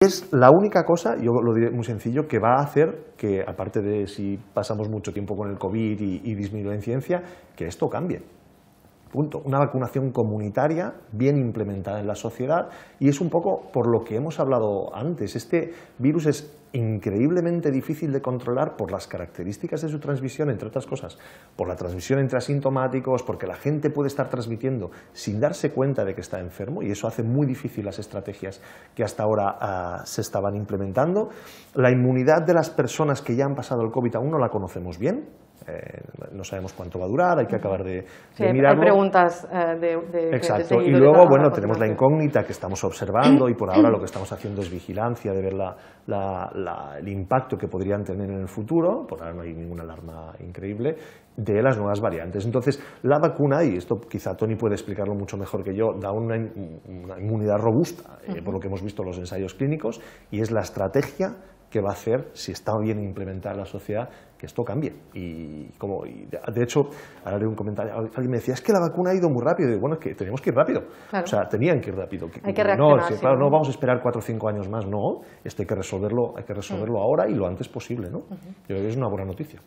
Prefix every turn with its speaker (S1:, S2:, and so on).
S1: Es la única cosa, yo lo diré muy sencillo, que va a hacer que, aparte de si pasamos mucho tiempo con el COVID y, y disminuye la incidencia, que esto cambie. Una vacunación comunitaria bien implementada en la sociedad y es un poco por lo que hemos hablado antes. Este virus es increíblemente difícil de controlar por las características de su transmisión, entre otras cosas, por la transmisión entre asintomáticos, porque la gente puede estar transmitiendo sin darse cuenta de que está enfermo y eso hace muy difícil las estrategias que hasta ahora ah, se estaban implementando. La inmunidad de las personas que ya han pasado el COVID aún no la conocemos bien, eh, no sabemos cuánto va a durar, hay que acabar de, mirarlo. Hay preguntas eh, de, Exacto, y luego, bueno, tenemos la incógnita que estamos observando y por ahora lo que estamos haciendo es vigilancia de ver el impacto que podrían tener en el futuro, por ahora no hay ninguna alarma increíble, de las nuevas variantes. Entonces, la vacuna, y esto quizá Tony puede explicarlo mucho mejor que yo, da una, inmunidad robusta, eh, por lo que hemos visto en los ensayos clínicos, y es la estrategia que va a hacer, si está bien implementada la sociedad, que esto cambie. Y, como, de hecho, ahora haré un comentario. Alguien me decía, es que la vacuna ha ido muy rápido. Y bueno, es que tenemos que ir rápido. O sea, tenían que ir rápido. no, claro, no vamos a esperar cuatro o cinco años más. No, esto hay que resolverlo, hay que resolverlo mm. ahora y lo antes posible. ¿no? Yo creo que es una buena noticia.